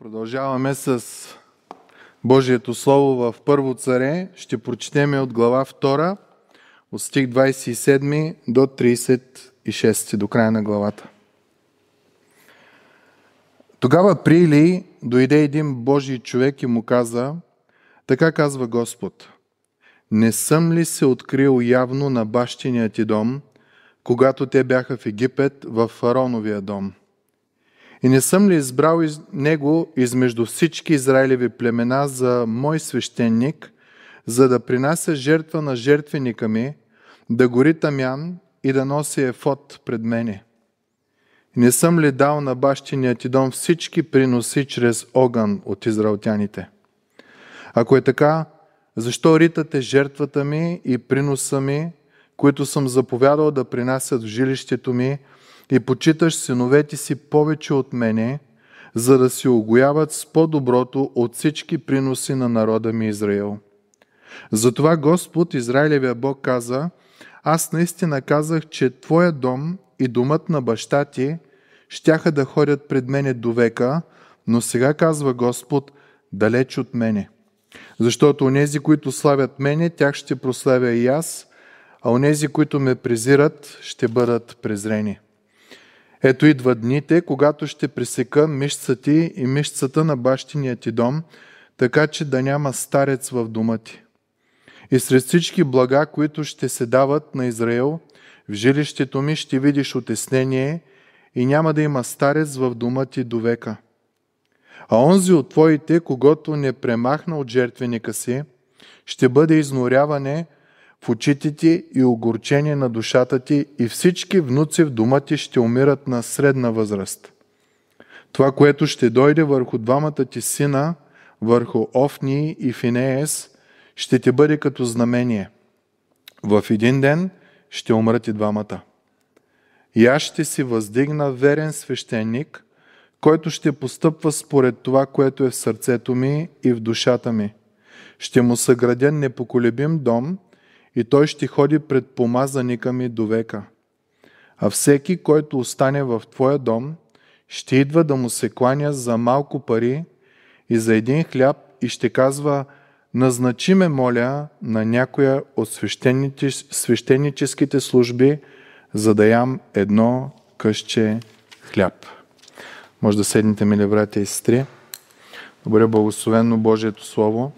Продължаваме с Божието Слово в Първо царе. Ще прочетеме от глава 2, от стих 27 до 36, до края на главата. Тогава при дойде един Божий човек и му каза, така казва Господ, не съм ли се открил явно на бащиния ти дом, когато те бяха в Египет в фароновия дом – и не съм ли избрал из него измежду всички Израилеви племена за мой свещеник, за да принася жертва на жертвеника ми, да гори тамян и да носи ефот пред мене? И не съм ли дал на бащиния ти дом всички приноси чрез огън от израелтяните? Ако е така, защо ритате жертвата ми и приноса ми, които съм заповядал да принасят в жилището ми – и почиташ синовете си повече от мене, за да се огояват с по-доброто от всички приноси на народа ми Израил. Затова Господ, Израилевия Бог, каза, аз наистина казах, че Твоя дом и домът на баща ти щяха да ходят пред мене до века, но сега казва Господ, далеч от мене. Защото онези, които славят мене, тях ще прославя и аз, а онези, които ме презират, ще бъдат презрени. Ето идват дните, когато ще пресека мишца ти и мишцата на бащиния ти дом, така че да няма старец в дома ти. И сред всички блага, които ще се дават на Израел, в жилището ми ще видиш отеснение и няма да има старец в дома ти до века. А онзи от твоите, когато не премахна от жертвеника си, ще бъде изноряване – в очите ти и огорчение на душата ти и всички внуци в дома ти ще умират на средна възраст. Това, което ще дойде върху двамата ти сина, върху Офни и Финеес, ще ти бъде като знамение. В един ден ще умрат и двамата. И аз ще си въздигна верен свещеник, който ще постъпва според това, което е в сърцето ми и в душата ми. Ще му съградя непоколебим дом – и той ще ходи пред помазаника ми до века. А всеки, който остане в твоя дом, ще идва да му се кланя за малко пари и за един хляб и ще казва, назначи ме, моля, на някоя от свещеническите служби, за да ям едно къще хляб. Може да седните, мили братя и сестри. Добре, благословено Божието Слово.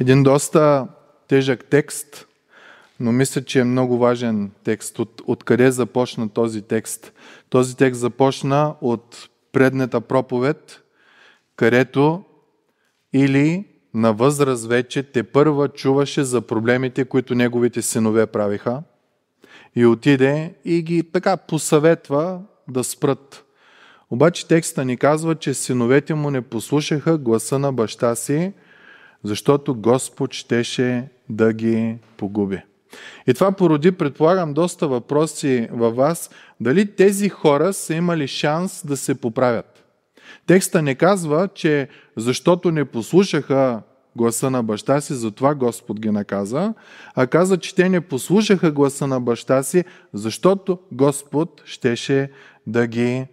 Един доста тежък текст, но мисля, че е много важен текст. От, от къде започна този текст? Този текст започна от предната проповед, където или на възраст вече те първа чуваше за проблемите, които неговите синове правиха и отиде и ги така посъветва да спрат. Обаче текста ни казва, че синовете му не послушаха гласа на баща си, защото Господ щеше да ги погуби. И това породи, предполагам, доста въпроси във вас, дали тези хора са имали шанс да се поправят. Текста не казва, че защото не послушаха гласа на баща си, затова Господ ги наказа, а каза, че те не послушаха гласа на баща си, защото Господ щеше да ги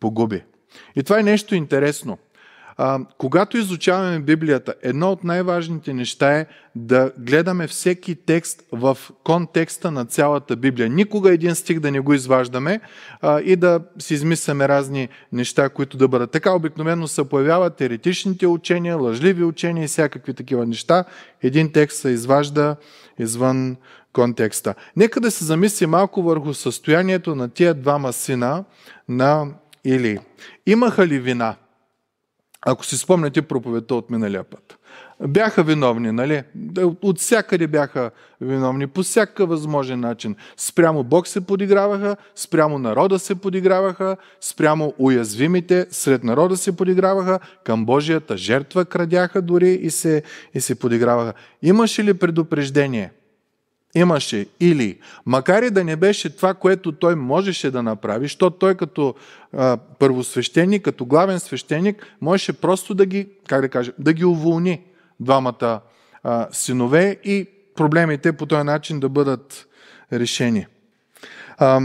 погуби. И това е нещо интересно – а, когато изучаваме Библията, едно от най-важните неща е да гледаме всеки текст в контекста на цялата Библия. Никога един стих да не го изваждаме а, и да си измисляме разни неща, които да бъдат. Така обикновено се появяват еретичните учения, лъжливи учения и всякакви такива неща. Един текст се изважда извън контекста. Нека да се замисли малко върху състоянието на тия двама сина на Или. Имаха ли вина? ако си спомняте проповедта от миналия път. Бяха виновни, нали? Е, от всякъде бяха виновни, по всякакъв възможен начин. Спрямо Бог се подиграваха, спрямо народа се подиграваха, спрямо уязвимите сред народа се подиграваха, към Божията жертва крадяха дори и се, и се подиграваха. Имаше ли предупреждение? имаше или, макар и да не беше това, което той можеше да направи, защото той като а, първосвещеник, като главен свещеник, можеше просто да ги, как да кажа, да ги уволни двамата а, синове и проблемите по този начин да бъдат решени. А,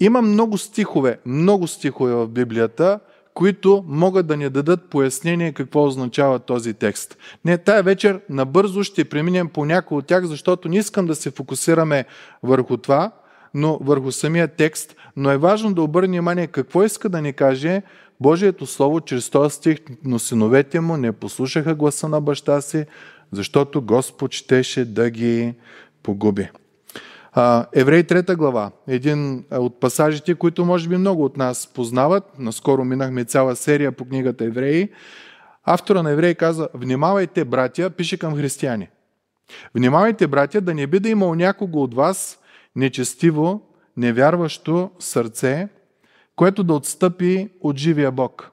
има много стихове, много стихове в Библията, които могат да ни дадат пояснение какво означава този текст. Не, тая вечер набързо ще преминем по някои от тях, защото не искам да се фокусираме върху това, но върху самия текст, но е важно да обърнем внимание какво иска да ни каже Божието Слово чрез този стих, но синовете му не послушаха гласа на баща си, защото Господ щеше да ги погуби. Еврей 3 глава, един от пасажите, които може би много от нас познават, наскоро минахме цяла серия по книгата Евреи, автора на Евреи каза, внимавайте, братя, пише към християни. Внимавайте, братя, да не би да имал някого от вас нечестиво, невярващо сърце, което да отстъпи от живия Бог.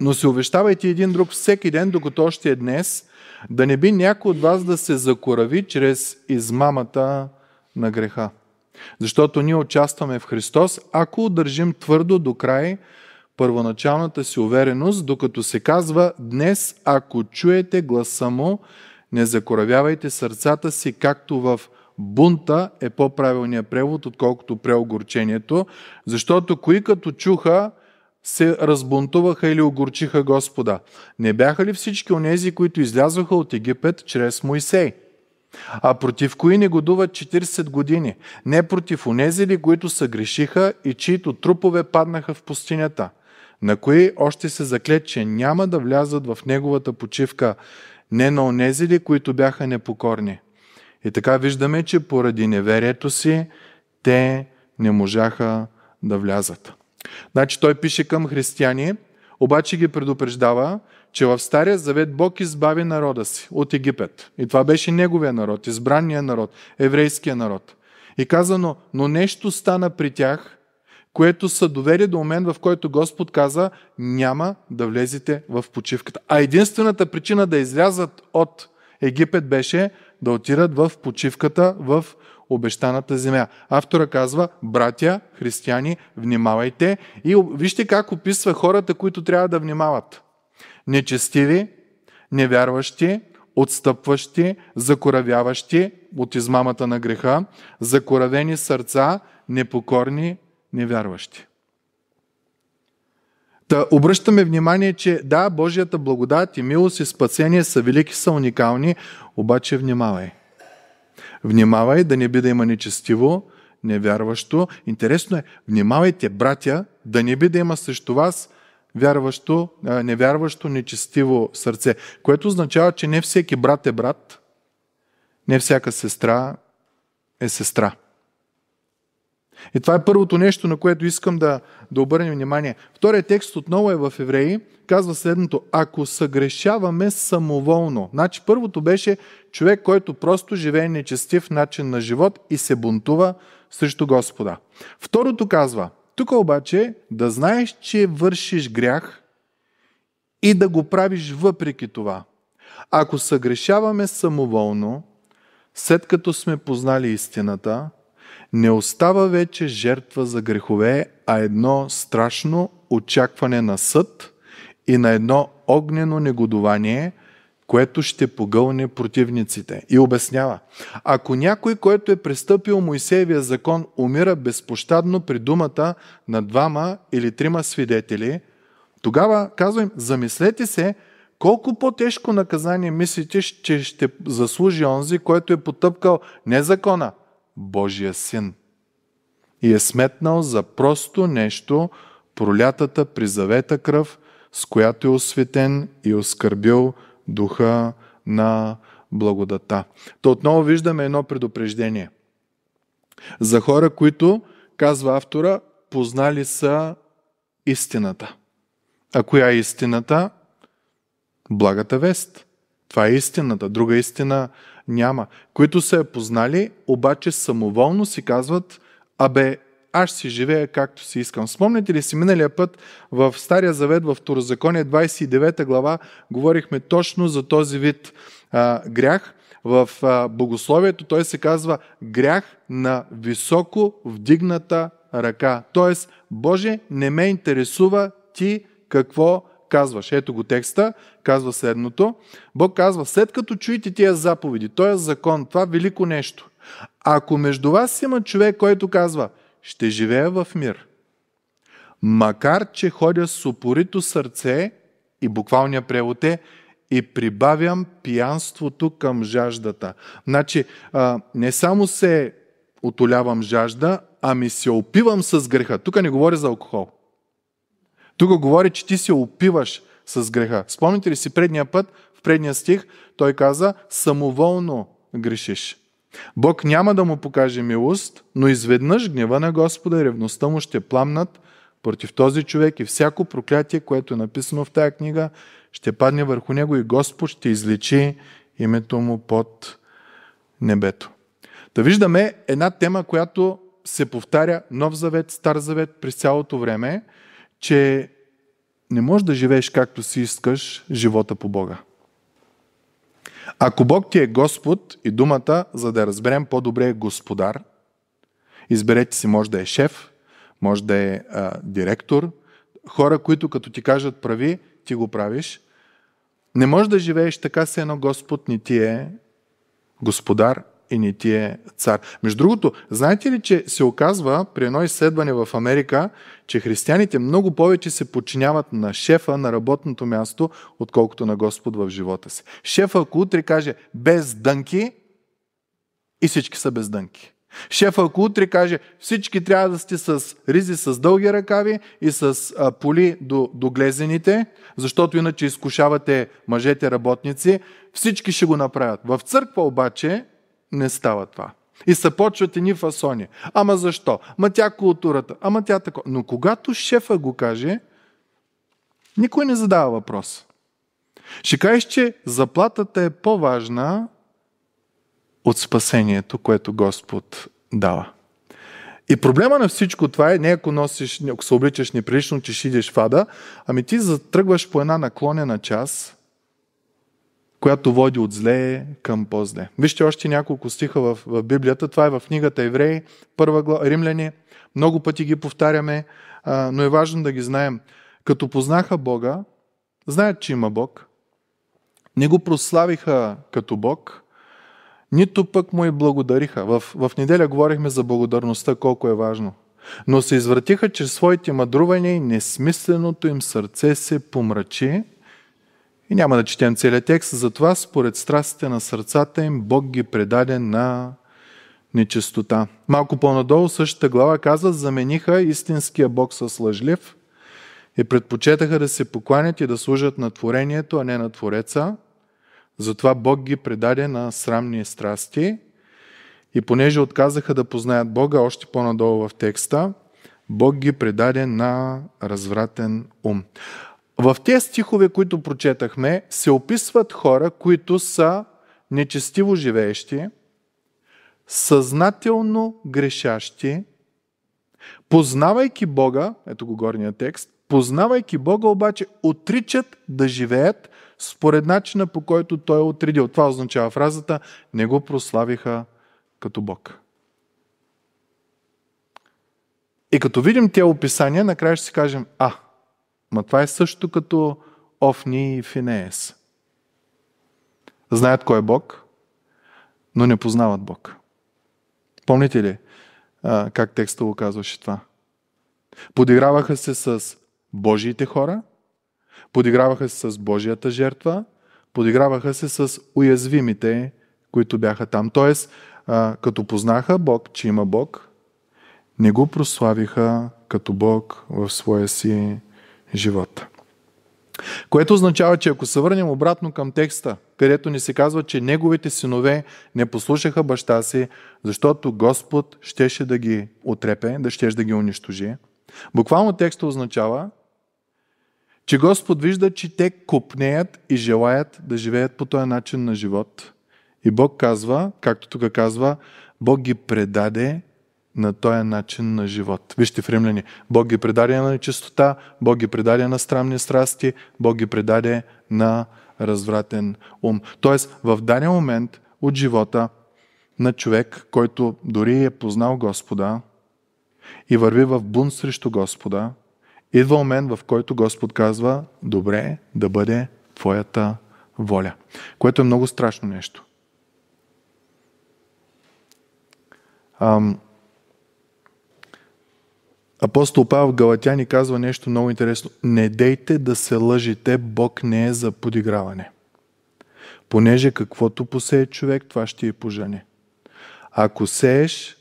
Но се увещавайте един друг всеки ден, докато още е днес, да не би някой от вас да се закорави чрез измамата на греха. Защото ние участваме в Христос, ако държим твърдо до край първоначалната си увереност, докато се казва днес, ако чуете гласа му, не закоравявайте сърцата си, както в бунта е по-правилният превод, отколкото преогорчението, защото кои като чуха, се разбунтуваха или огорчиха Господа. Не бяха ли всички онези, които излязоха от Египет чрез Моисей? А против кои негодуват 40 години? Не против онези ли, които са грешиха и чието трупове паднаха в пустинята? На кои още се заклет, че няма да влязат в неговата почивка, не на онези ли, които бяха непокорни? И така виждаме, че поради неверието си те не можаха да влязат. Значи той пише към християни, обаче ги предупреждава, че в Стария завет Бог избави народа си от Египет. И това беше неговия народ, избранния народ, еврейския народ. И казано, но нещо стана при тях, което са довели до момент, в който Господ каза, няма да влезете в почивката. А единствената причина да излязат от Египет беше да отират в почивката в обещаната земя. Автора казва, братя, християни, внимавайте и вижте как описва хората, които трябва да внимават нечестиви, невярващи, отстъпващи, закоравяващи от измамата на греха, закоравени сърца, непокорни, невярващи. Та обръщаме внимание, че да, Божията благодат и милост и спасение са велики, са уникални, обаче внимавай. Внимавай да не би да има нечестиво, невярващо. Интересно е, внимавайте, братя, да не би да има срещу вас вярващо, невярващо, нечестиво сърце. Което означава, че не всеки брат е брат, не всяка сестра е сестра. И това е първото нещо, на което искам да, да обърнем внимание. Вторият текст отново е в Евреи. Казва следното. Ако съгрешаваме самоволно. Значи първото беше човек, който просто живее нечестив начин на живот и се бунтува срещу Господа. Второто казва – тук обаче да знаеш, че вършиш грях и да го правиш въпреки това. Ако съгрешаваме самоволно, след като сме познали истината, не остава вече жертва за грехове, а едно страшно очакване на съд и на едно огнено негодование – което ще погълне противниците. И обяснява, ако някой, който е престъпил Моисеевия закон, умира безпощадно при думата на двама или трима свидетели, тогава казвам, замислете се, колко по-тежко наказание мислите, че ще заслужи онзи, който е потъпкал не закона, Божия син. И е сметнал за просто нещо пролятата при завета кръв, с която е осветен и оскърбил духа на благодата. То отново виждаме едно предупреждение. За хора, които, казва автора, познали са истината. А коя е истината? Благата вест. Това е истината. Друга истина няма. Които са я познали, обаче самоволно си казват, абе, аз си живея както си искам. Спомняте ли си миналия път в Стария Завет, в Второзаконие, 29 глава, говорихме точно за този вид а, грях. В а, богословието той се казва грях на високо вдигната ръка. Тоест, Боже, не ме интересува ти какво казваш. Ето го текста, казва следното. Бог казва, след като чуете тия заповеди, този закон, това велико нещо, ако между вас има човек, който казва – ще живея в мир. Макар, че ходя с упорито сърце, и буквалния превод е и прибавям пиянството към жаждата. Значи, а, не само се отолявам жажда, ами се опивам с греха. Тук не говори за алкохол. Тук говори, че ти се опиваш с греха. Спомните ли си предния път, в предния стих, той каза, самоволно грешиш. Бог няма да му покаже милост, но изведнъж гнева на Господа и ревността му ще пламнат против този човек и всяко проклятие, което е написано в тая книга, ще падне върху него и Господ ще излечи името му под небето. Да виждаме една тема, която се повтаря Нов Завет, Стар Завет през цялото време, че не можеш да живееш както си искаш живота по Бога. Ако Бог ти е Господ и думата, за да разберем по-добре е Господар, изберете си, може да е шеф, може да е а, директор, хора, които като ти кажат прави, ти го правиш. Не можеш да живееш така, се едно Господ ни ти е Господар и не ти е цар. Между другото, знаете ли, че се оказва при едно изследване в Америка, че християните много повече се подчиняват на шефа на работното място, отколкото на Господ в живота си. Шефа, ако утре каже без дънки, и всички са без дънки. Шефа, ако утре каже, всички трябва да сте с ризи с дълги ръкави и с а, поли до, до глезените, защото иначе изкушавате мъжете работници, всички ще го направят. В църква обаче не става това. И се почват ни фасони. Ама защо? Ама тя културата. Ама тя тако. Но когато шефа го каже, никой не задава въпрос. Ще кажеш, че заплатата е по-важна от спасението, което Господ дава. И проблема на всичко това е, не ако носиш, ако се обличаш неприлично, че ще идеш в ада, ами ти затръгваш по една наклонена част която води от зле към по-зле. Вижте още няколко стиха в, в Библията. Това е в книгата Евреи, първа глава, Римляни. Много пъти ги повтаряме, а, но е важно да ги знаем. Като познаха Бога, знаят, че има Бог, не го прославиха като Бог, нито пък му и е благодариха. В, в неделя говорихме за благодарността, колко е важно. Но се извратиха чрез своите мъдрувания и несмисленото им сърце се помрачи, и няма да четем целият текст, затова според страстите на сърцата им Бог ги предаде на нечистота. Малко по-надолу същата глава казва, замениха истинския Бог с лъжлив и предпочетаха да се покланят и да служат на творението, а не на Твореца. Затова Бог ги предаде на срамни страсти и понеже отказаха да познаят Бога, още по-надолу в текста, Бог ги предаде на развратен ум. В тези стихове, които прочетахме, се описват хора, които са нечестиво живеещи, съзнателно грешащи, познавайки Бога, ето го горния текст, познавайки Бога обаче отричат да живеят според начина по който Той е отредил. Това означава фразата не го прославиха като Бог. И като видим тези описания, накрая ще си кажем, а, Ма това е също като Офни и Финеес. Знаят кой е Бог, но не познават Бог. Помните ли как текста го казваше това? Подиграваха се с Божиите хора, подиграваха се с Божията жертва, подиграваха се с уязвимите, които бяха там. Тоест, като познаха Бог, че има Бог, не го прославиха като Бог в своя си живота. Което означава, че ако се върнем обратно към текста, където ни се казва, че неговите синове не послушаха баща си, защото Господ щеше да ги отрепе, да щеше да ги унищожи. Буквално текста означава, че Господ вижда, че те купнеят и желаят да живеят по този начин на живот. И Бог казва, както тук казва, Бог ги предаде на този начин на живот. Вижте в Римляни, Бог ги предаде на чистота, Бог ги предаде на странни страсти, Бог ги предаде на развратен ум. Тоест, в даден момент от живота на човек, който дори е познал Господа и върви в бунт срещу Господа, идва момент, в който Господ казва, добре да бъде твоята воля. Което е много страшно нещо. Ам, Апостол Павел в Галатяни казва нещо много интересно. Не дейте да се лъжите, Бог не е за подиграване. Понеже каквото посее човек, това ще е пожене. Ако сееш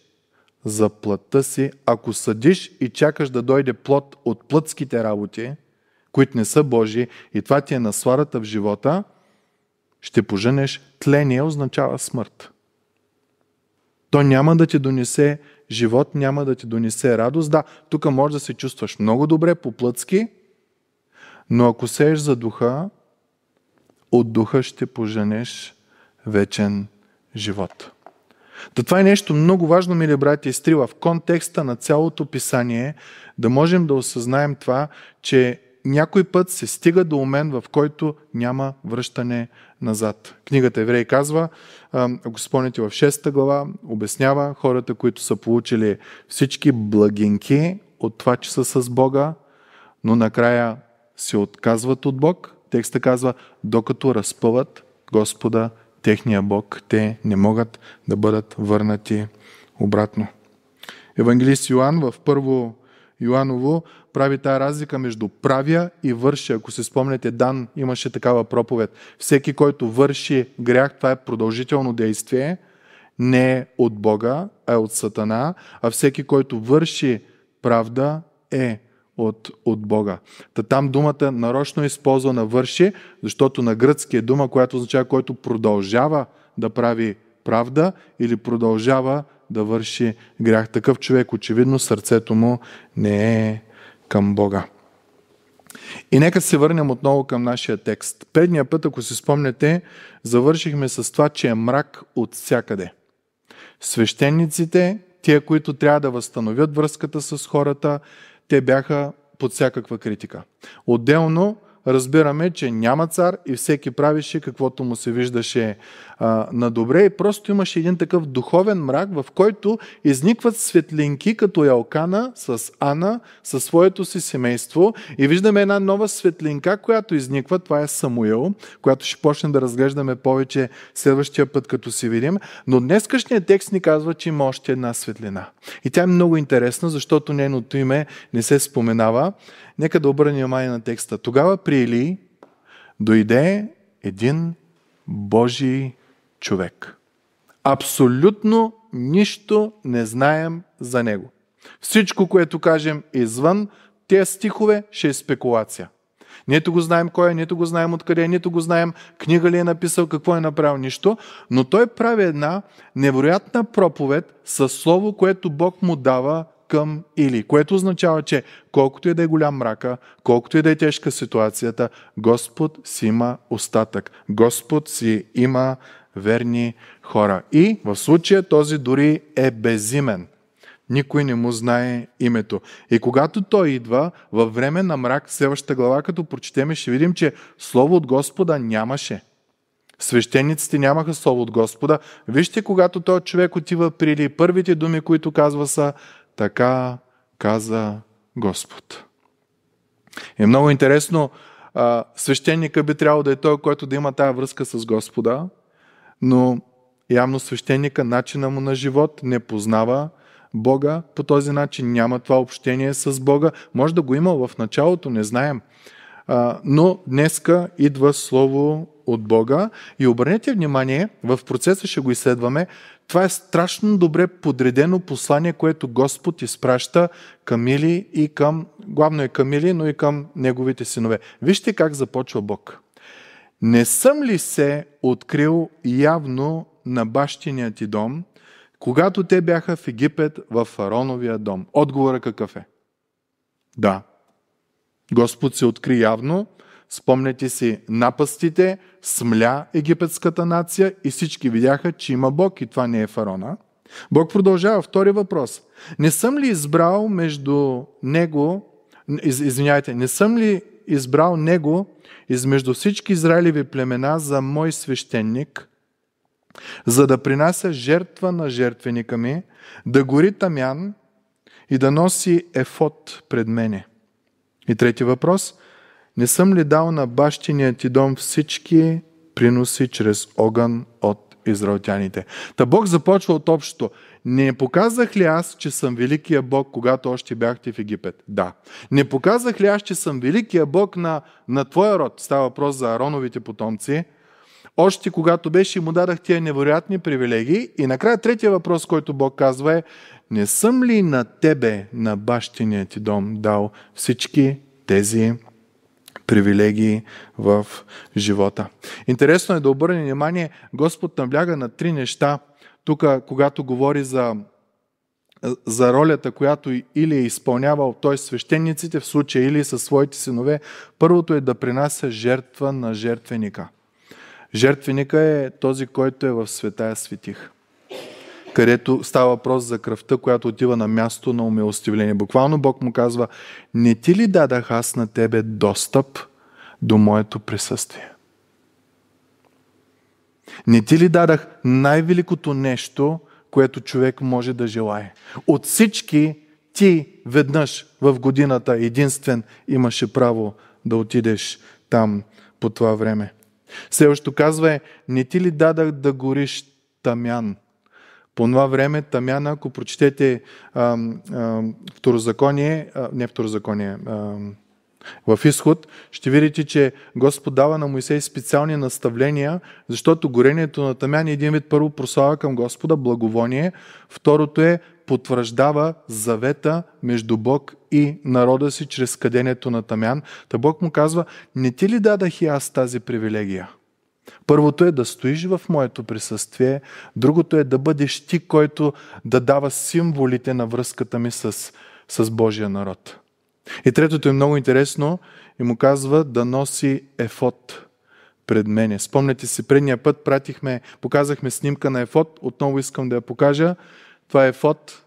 за плътта си, ако съдиш и чакаш да дойде плод от плътските работи, които не са Божи, и това ти е насладата в живота, ще поженеш тление, означава смърт. То няма да ти донесе живот, няма да ти донесе радост. Да, тук може да се чувстваш много добре по плътски, но ако сееш за духа, от духа ще поженеш вечен живот. Да, това е нещо много важно, мили брати и стрила, в контекста на цялото писание, да можем да осъзнаем това, че някой път се стига до момент, в който няма връщане назад. Книгата Еврей казва, ако спомняте в 6 глава, обяснява хората, които са получили всички благинки от това, че са с Бога, но накрая се отказват от Бог. Текста казва, докато разпъват Господа, техния Бог, те не могат да бъдат върнати обратно. Евангелист Йоанн в първо Йоаново прави тая разлика между правя и върши. Ако се спомняте, Дан имаше такава проповед. Всеки, който върши грях, това е продължително действие, не е от Бога, а е от Сатана, а всеки, който върши правда, е от, от Бога. Та там думата нарочно е използвана върши, защото на гръцки е дума, която означава, който продължава да прави правда или продължава да върши грях. Такъв човек, очевидно, сърцето му не е към Бога. И нека се върнем отново към нашия текст. Предния път, ако си спомняте, завършихме с това, че е мрак от всякъде. Свещениците, тия, които трябва да възстановят връзката с хората, те бяха под всякаква критика. Отделно разбираме, че няма цар и всеки правише, каквото му се виждаше а, на добре. И просто имаше един такъв духовен мрак, в който изникват светлинки като Ялкана с Ана, със своето си семейство. И виждаме една нова светлинка, която изниква. Това е Самуил, която ще почнем да разглеждаме повече следващия път, като си видим. Но днескашният текст ни казва, че има още една светлина. И тя е много интересна, защото нейното име не се споменава. Нека да обърнем внимание на текста. Тогава при Или дойде един Божий човек. Абсолютно нищо не знаем за него. Всичко, което кажем извън тези стихове, ще е спекулация. Нито го знаем кой е, нито го знаем откъде нито го знаем книга ли е написал, какво е направил, нищо. Но той прави една невероятна проповед със слово, което Бог му дава към или, което означава, че колкото и да е голям мрака, колкото и да е тежка ситуацията, Господ си има остатък. Господ си има верни хора. И в случая този дори е безимен. Никой не му знае името. И когато той идва във време на мрак, следващата глава, като прочетеме, ще видим, че Слово от Господа нямаше. Свещениците нямаха Слово от Господа. Вижте, когато този човек отива при първите думи, които казва са така каза Господ. Е много интересно, свещеника би трябвало да е той, който да има тая връзка с Господа, но явно свещеника, начина му на живот не познава Бога, по този начин няма това общение с Бога. Може да го има в началото, не знаем. Но днеска идва Слово от Бога и обърнете внимание, в процеса ще го изследваме, това е страшно добре подредено послание, което Господ изпраща към Или и към, главно е към Или, но и към неговите синове. Вижте как започва Бог. Не съм ли се открил явно на бащиния ти дом, когато те бяха в Египет в Фароновия дом? Отговора какъв е? Да. Господ се откри явно. Спомняте си напастите, смля египетската нация и всички видяха, че има Бог и това не е фарона. Бог продължава. Втори въпрос. Не съм ли избрал между него, из, извиняйте, не съм ли избрал него измежду всички Израилеви племена за мой свещеник, за да принася жертва на жертвеника ми, да гори тамян и да носи ефот пред мене? И трети въпрос. Не съм ли дал на бащиния ти дом всички приноси чрез огън от израелтяните? Та Бог започва от общото. Не показах ли аз, че съм великия Бог, когато още бяхте в Египет? Да. Не показах ли аз, че съм великия Бог на, на твоя род? Става въпрос за Ароновите потомци. Още когато беше, му дадах тия невероятни привилегии. И накрая третия въпрос, който Бог казва е, не съм ли на тебе, на бащиния ти дом, дал всички тези привилегии в живота. Интересно е да обърнем внимание, Господ набляга на три неща. Тук, когато говори за за ролята, която или е изпълнявал той е свещениците в случая или със своите синове, първото е да принася жертва на жертвеника. Жертвеника е този, който е в света светих където става въпрос за кръвта, която отива на място на умилостивление. Буквално Бог му казва, не ти ли дадах аз на тебе достъп до моето присъствие? Не ти ли дадах най-великото нещо, което човек може да желае? От всички ти веднъж в годината единствен имаше право да отидеш там по това време. още казва е, не ти ли дадах да гориш тамян? По това време Тамяна, ако прочетете а, а, второзаконие, а, не второзаконие, а, в изход, ще видите, че Господ дава на Моисей специални наставления, защото горението на тамян е един вид първо прослава към Господа, благовоние, второто е потвърждава завета между Бог и народа си чрез каденето на тамян. Та Бог му казва, не ти ли дадах и аз тази привилегия? Първото е да стоиш в моето присъствие, другото е да бъдеш ти, който да дава символите на връзката ми с, с Божия народ. И третото е много интересно и му казва да носи ефот пред мене. Спомняте си, предния път пратихме, показахме снимка на ефот, отново искам да я покажа. Това е ефот,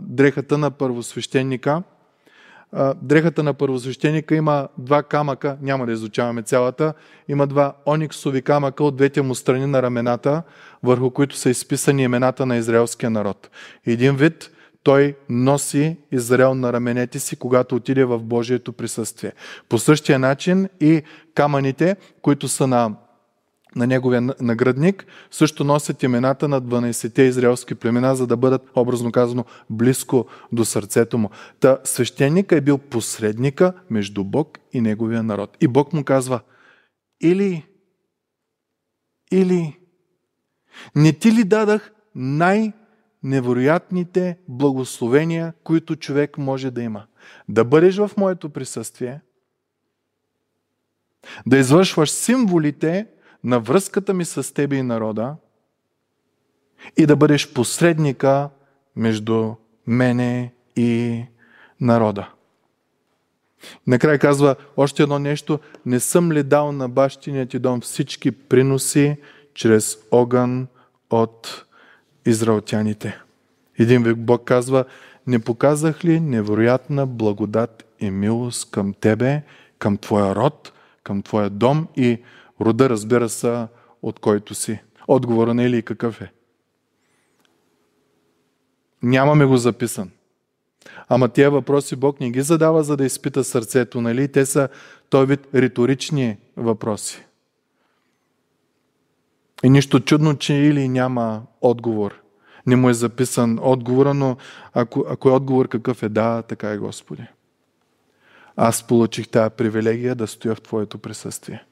дрехата на първосвещеника – дрехата на първосвещеника има два камъка, няма да изучаваме цялата, има два ониксови камъка от двете му страни на рамената, върху които са изписани имената на израелския народ. Един вид той носи Израел на раменете си, когато отиде в Божието присъствие. По същия начин и камъните, които са на на неговия наградник, също носят имената на 12-те израелски племена, за да бъдат, образно казано, близко до сърцето му. Та свещеника е бил посредника между Бог и неговия народ. И Бог му казва, или, или, не ти ли дадах най-невероятните благословения, които човек може да има? Да бъдеш в моето присъствие, да извършваш символите, на връзката ми с тебе и народа и да бъдеш посредника между мене и народа. Накрая казва още едно нещо. Не съм ли дал на бащиния ти дом всички приноси чрез огън от израелтяните? Един век Бог казва, не показах ли невероятна благодат и милост към тебе, към твоя род, към твоя дом и Рода, разбира се, от който си. Отговора на Или какъв е? Нямаме го записан. Ама тия въпроси Бог не ги задава, за да изпита сърцето, нали? Те са той вид риторични въпроси. И нищо чудно, че или няма отговор. Не му е записан отговора, но ако, ако е отговор какъв е, да, така е Господи. Аз получих тази привилегия да стоя в Твоето присъствие.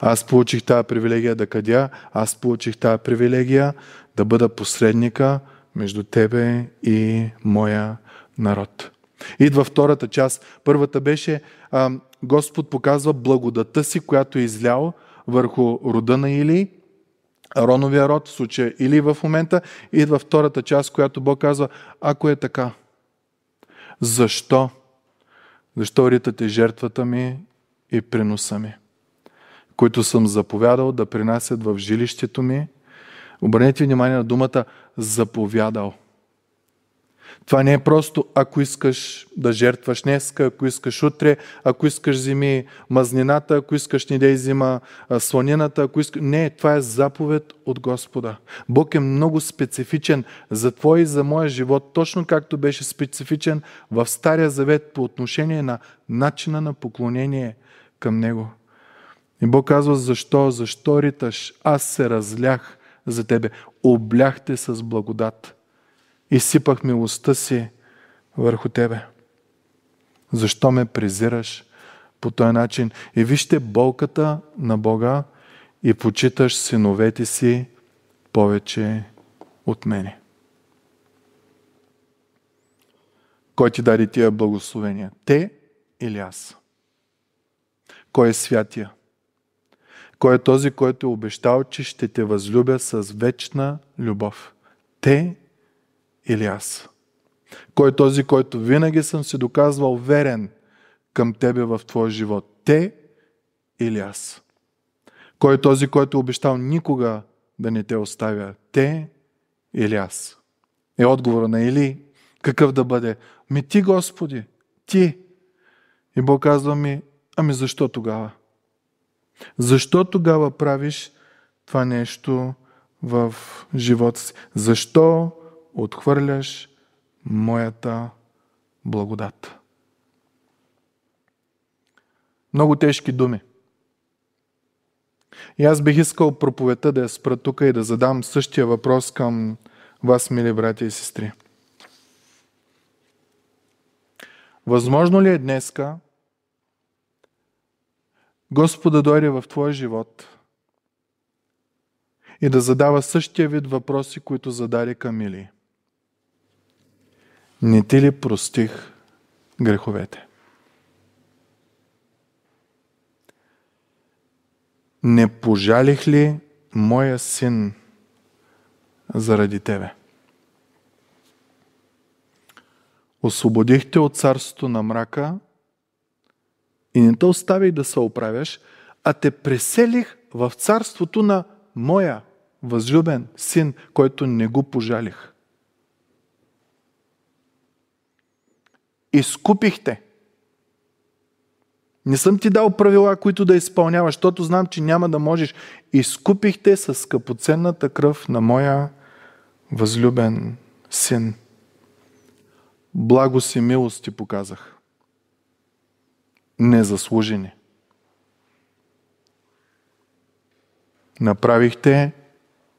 Аз получих тази привилегия да кадя, аз получих тази привилегия да бъда посредника между тебе и моя народ. Идва втората част. Първата беше а, Господ показва благодата си, която е излял върху рода на Или. Ароновия род, в случая или в момента. Идва втората част, която Бог казва, ако е така, защо? Защо ритате жертвата ми и приноса ми? които съм заповядал да принасят в жилището ми. Обърнете внимание на думата заповядал. Това не е просто ако искаш да жертваш днеска, ако искаш утре, ако искаш зими мазнината, ако искаш ни да изима слонината, ако искаш... Не, това е заповед от Господа. Бог е много специфичен за твой и за моя живот, точно както беше специфичен в Стария Завет по отношение на начина на поклонение към Него. И Бог казва, защо, защо риташ? Аз се разлях за тебе. Облях те с благодат. Изсипах милостта си върху тебе. Защо ме презираш по този начин? И вижте болката на Бога и почиташ синовете си повече от мене. Кой ти даде тия благословения? Те или аз? Кой е святия? Кой е този, който е обещал, че ще те възлюбя с вечна любов? Те или аз? Кой е този, който винаги съм се доказвал верен към тебе в твоя живот? Те или аз? Кой е този, който е обещал никога да не те оставя? Те или аз? Е отговора на Или какъв да бъде? Ми ти, Господи, ти. И Бог казва ми, ами защо тогава? Защо тогава правиш това нещо в живота си? Защо отхвърляш моята благодат? Много тежки думи. И аз бих искал проповета да я спра тук и да задам същия въпрос към вас, мили брати и сестри. Възможно ли е днеска Господа дойде в твоя живот и да задава същия вид въпроси, които зададе Камили. Не ти ли простих греховете? Не пожалих ли моя син заради тебе? Освободихте от царството на мрака – и не те оставих да се оправяш, а те преселих в царството на моя възлюбен син, който не го пожалих. Изкупихте. Не съм ти дал правила, които да изпълняваш, защото знам, че няма да можеш. Изкупихте с скъпоценната кръв на моя възлюбен син. Благо си милости показах незаслужени. Направихте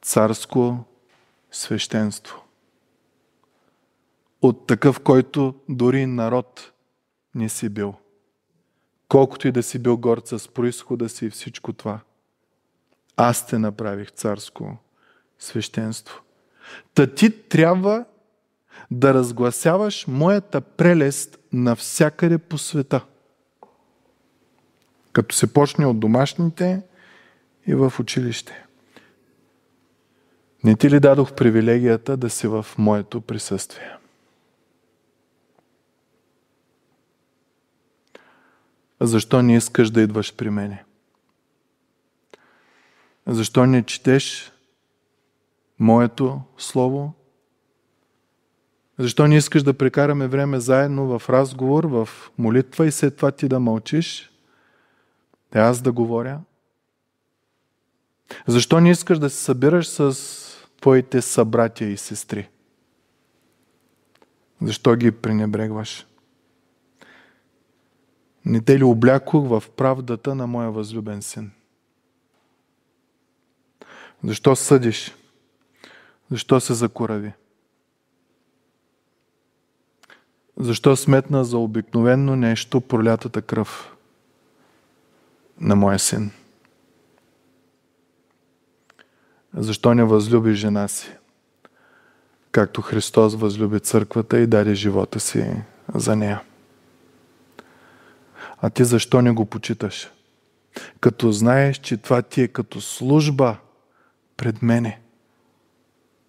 царско свещенство. От такъв, който дори народ не си бил. Колкото и да си бил горд с происхода си и всичко това. Аз те направих царско свещенство. Та ти трябва да разгласяваш моята прелест навсякъде по света – като се почне от домашните и в училище. Не ти ли дадох привилегията да си в моето присъствие? Защо не искаш да идваш при мене? Защо не четеш моето слово? Защо не искаш да прекараме време заедно в разговор, в молитва и след това ти да мълчиш? Те аз да говоря? Защо не искаш да се събираш с твоите събратя и сестри? Защо ги пренебрегваш? Не те ли облякох в правдата на моя възлюбен син? Защо съдиш? Защо се закорави? Защо сметна за обикновено нещо пролятата кръв? на моя син? Защо не възлюби жена си? Както Христос възлюби църквата и даде живота си за нея. А ти защо не го почиташ? Като знаеш, че това ти е като служба пред мене,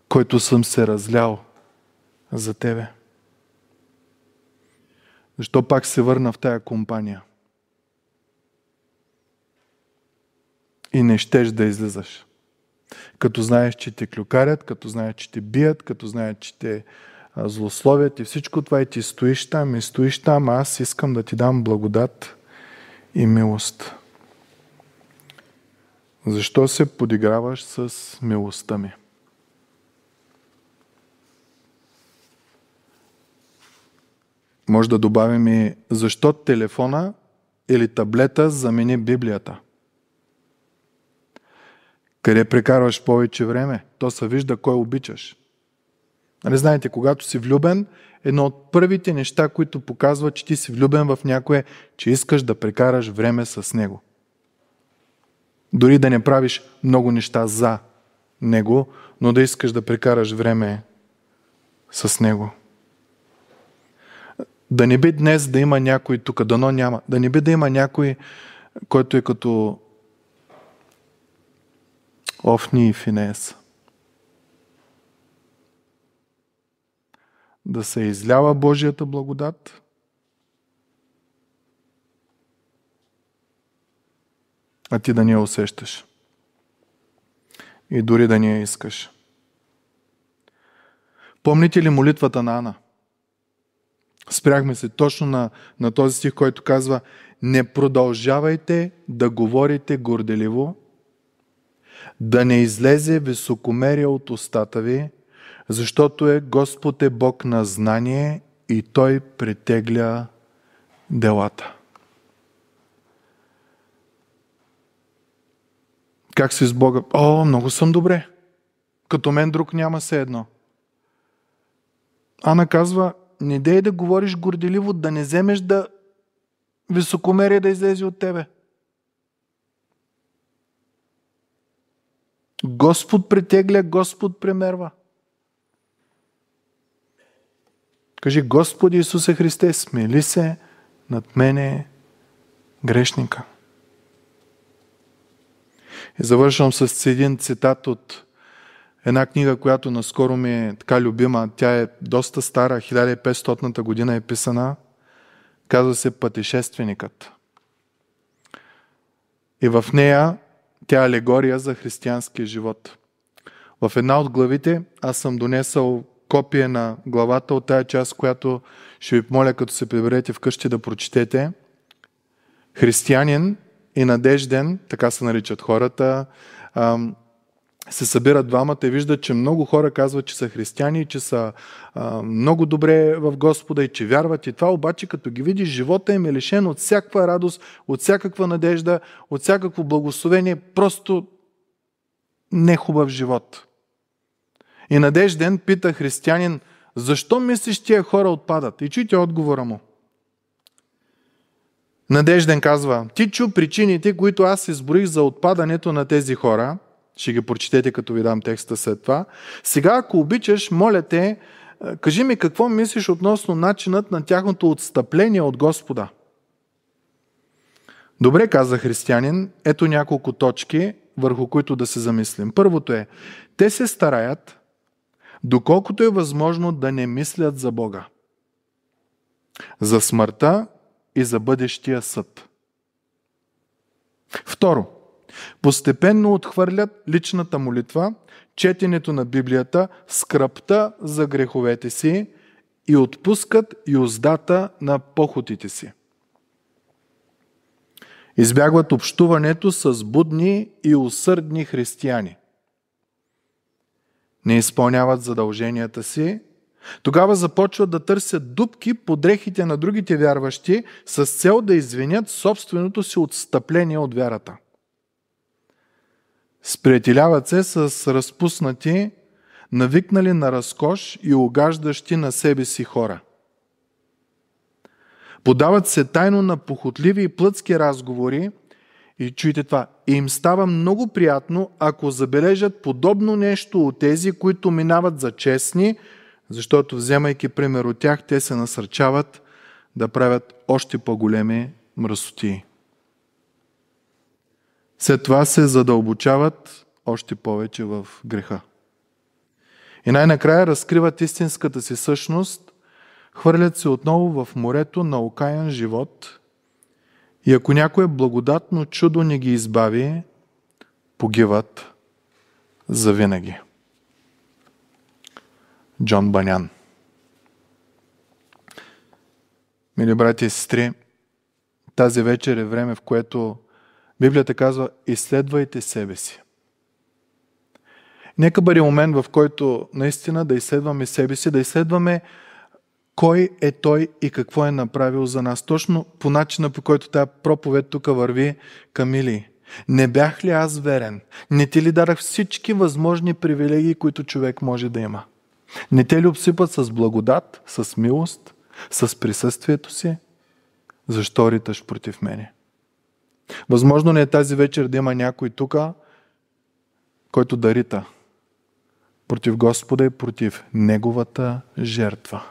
който съм се разлял за тебе. Защо пак се върна в тая компания? и не щеш да излизаш. Като знаеш, че те клюкарят, като знаеш, че те бият, като знаеш, че те злословят и всичко това и ти стоиш там и стоиш там, а аз искам да ти дам благодат и милост. Защо се подиграваш с милостта ми? Може да добавим и защо телефона или таблета замени Библията – къде прекарваш повече време? То се вижда кой обичаш. Нали знаете, когато си влюбен, едно от първите неща, които показва, че ти си влюбен в някое, че искаш да прекараш време с него. Дори да не правиш много неща за него, но да искаш да прекараш време с него. Да не би днес да има някой тук, дано няма, да не би да има някой, който е като офни и финес. Да се излява Божията благодат а ти да не я усещаш. И дори да не я искаш. Помните ли молитвата на Ана? Спряхме се точно на, на този стих, който казва Не продължавайте да говорите горделиво, да не излезе високомерие от устата ви, защото е Господ е Бог на знание и Той претегля делата. Как си с Бога? О, много съм добре. Като мен друг няма се едно. Ана казва, не дей да говориш горделиво, да не вземеш да високомерие да излезе от тебе – Господ притегля, Господ премерва. Кажи, Господи Исусе Христе, смели се над мене грешника. И завършвам с един цитат от една книга, която наскоро ми е така любима. Тя е доста стара, 1500-та година е писана. Казва се Пътешественикът. И в нея тя е алегория за християнския живот. В една от главите аз съм донесъл копие на главата от тая част, която ще ви помоля, като се приберете вкъщи да прочетете. Християнин и надежден, така се наричат хората, се събират двамата и виждат, че много хора казват, че са християни, че са а, много добре в Господа и че вярват. И това обаче, като ги видиш, живота им е лишен от всякаква радост, от всякаква надежда, от всякакво благословение. Просто нехубав живот. И надежден пита християнин, защо мислиш тия хора отпадат? И чуйте отговора му. Надежден казва, ти чу причините, които аз изброих за отпадането на тези хора – ще ги прочетете, като ви дам текста след това. Сега, ако обичаш, моля те, е, кажи ми какво мислиш относно начинът на тяхното отстъпление от Господа. Добре, каза християнин, ето няколко точки, върху които да се замислим. Първото е, те се стараят, доколкото е възможно да не мислят за Бога, за смъртта и за бъдещия съд. Второ, Постепенно отхвърлят личната молитва, четенето на Библията, скръпта за греховете си и отпускат юздата на похотите си. Избягват общуването с будни и усърдни християни. Не изпълняват задълженията си. Тогава започват да търсят дубки по дрехите на другите вярващи с цел да извинят собственото си отстъпление от вярата – Сприятеляват се с разпуснати, навикнали на разкош и огаждащи на себе си хора. Подават се тайно на похотливи и плътски разговори и чуйте това. И им става много приятно, ако забележат подобно нещо от тези, които минават за честни, защото вземайки пример от тях, те се насърчават да правят още по-големи мръсотии след това се задълбочават още повече в греха. И най-накрая разкриват истинската си същност, хвърлят се отново в морето на окаян живот и ако някое благодатно чудо не ги избави, погиват завинаги. Джон Банян Мили брати и сестри, тази вечер е време, в което Библията казва, изследвайте себе си. Нека бъде момент, в който наистина да изследваме себе си, да изследваме кой е той и какво е направил за нас. Точно по начина, по който тази проповед тук върви Камили. Не бях ли аз верен? Не ти ли дарах всички възможни привилегии, които човек може да има? Не те ли обсипат с благодат, с милост, с присъствието си? Защо риташ против мене? Възможно ли е тази вечер да има някой тук, който дарита против Господа и против Неговата жертва?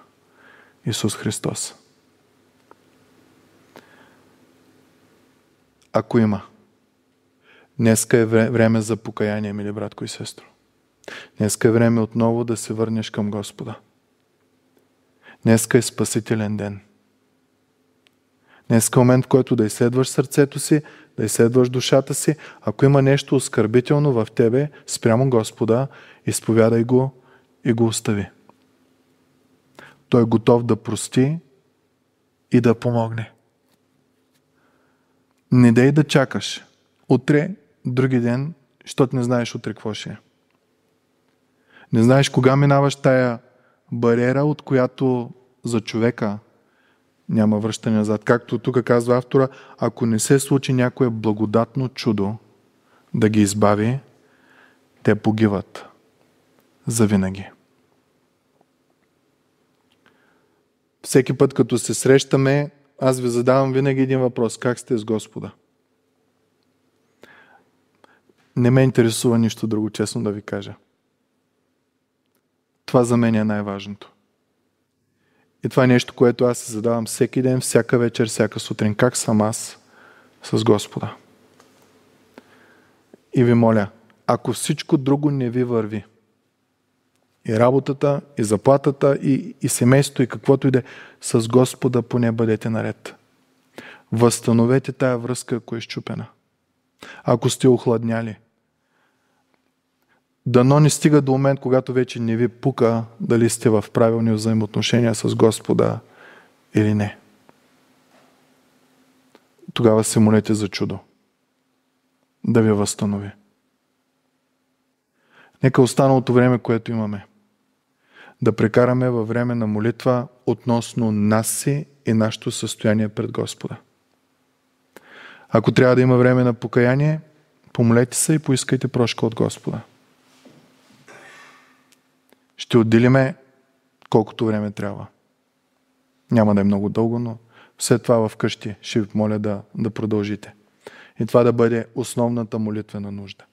Исус Христос. Ако има, днеска е време за покаяние, мили братко и сестро. Днеска е време отново да се върнеш към Господа. Днеска е спасителен ден – Днес е момент, в който да изследваш сърцето си, да изследваш душата си. Ако има нещо оскърбително в тебе, спрямо Господа, изповядай го и го остави. Той е готов да прости и да помогне. Не дай да чакаш. Утре, други ден, защото не знаеш утре какво ще е. Не знаеш кога минаваш тая бариера, от която за човека няма връщане назад. Както тук казва автора, ако не се случи някое благодатно чудо да ги избави, те погиват завинаги. Всеки път, като се срещаме, аз ви задавам винаги един въпрос. Как сте с Господа? Не ме интересува нищо друго, честно да ви кажа. Това за мен е най-важното. И това е нещо, което аз се задавам всеки ден, всяка вечер, всяка сутрин. Как съм аз с Господа? И ви моля, ако всичко друго не ви върви, и работата, и заплатата, и, и семейството, и каквото и да е, с Господа поне бъдете наред. Възстановете тая връзка, ако е щупена. Ако сте охладняли – Дано не стига до момент, когато вече не ви пука дали сте в правилни взаимоотношения с Господа или не. Тогава се молете за чудо. Да ви възстанови. Нека останалото време, което имаме, да прекараме във време на молитва относно нас си и нашето състояние пред Господа. Ако трябва да има време на покаяние, помолете се и поискайте прошка от Господа. Ще отделиме колкото време трябва. Няма да е много дълго, но след това вкъщи ще ви моля да, да продължите. И това да бъде основната молитвена нужда.